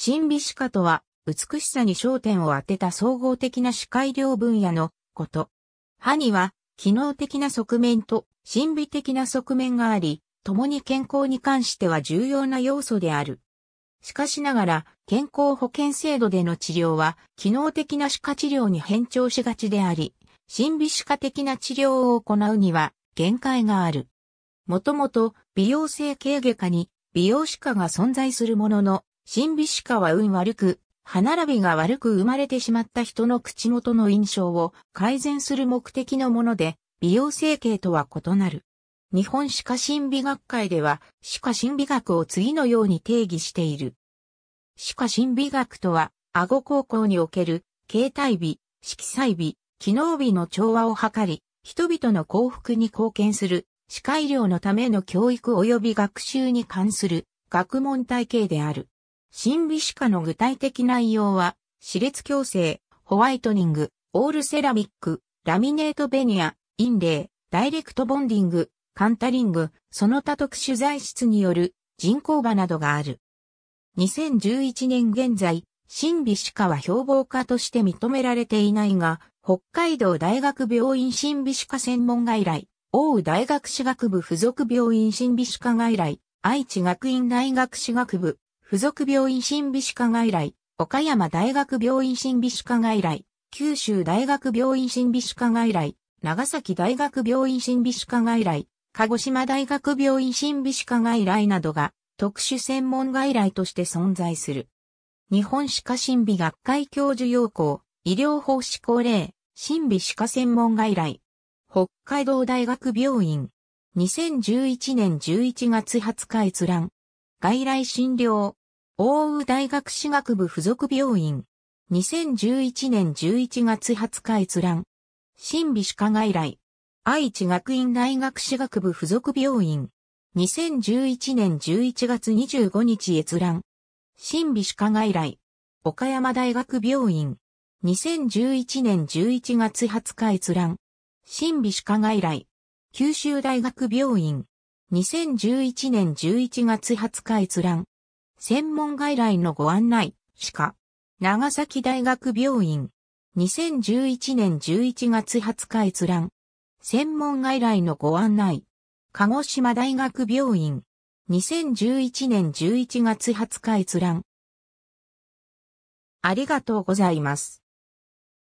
心美歯科とは、美しさに焦点を当てた総合的な歯科医療分野のこと。歯には、機能的な側面と心美的な側面があり、共に健康に関しては重要な要素である。しかしながら、健康保険制度での治療は、機能的な歯科治療に変調しがちであり、心美歯科的な治療を行うには、限界がある。もともと、美容整形外科に、美容歯科が存在するものの、新美歯科は運悪く、歯並びが悪く生まれてしまった人の口元の印象を改善する目的のもので、美容整形とは異なる。日本歯科心理学会では、歯科心理学を次のように定義している。歯科心理学とは、顎高校における、形態美、色彩美、機能美の調和を図り、人々の幸福に貢献する、歯科医療のための教育及び学習に関する学問体系である。新美歯科の具体的内容は、歯列矯正、ホワイトニング、オールセラミック、ラミネートベニア、インレイ、ダイレクトボンディング、カンタリング、その他特殊材質による人工歯などがある。2011年現在、新美歯科は標榜科として認められていないが、北海道大学病院新美歯科専門外来、大宇大学歯学部附属病院新美歯科外来、愛知学院大学歯学部附属病院心美歯科外来、岡山大学病院心美歯科外来、九州大学病院心美歯科外来、長崎大学病院心美歯科外来、鹿児島大学病院心美歯科外来などが特殊専門外来として存在する。日本歯科心美学会教授要項、医療法施行令、心美歯科専門外来。北海道大学病院。2011年11月20日閲覧。外来診療、大宇大学歯学部附属病院、2011年11月20日閲覧、新美歯科外来、愛知学院大学歯学部附属病院、2011年11月25日閲覧、新美歯科外来、岡山大学病院、2011年11月20日閲覧、新美歯科外来、九州大学病院、2011年11月20日閲覧。専門外来のご案内、科。長崎大学病院。2011年11月20日閲覧。専門外来のご案内。鹿児島大学病院。2011年11月20日閲覧。ありがとうございます。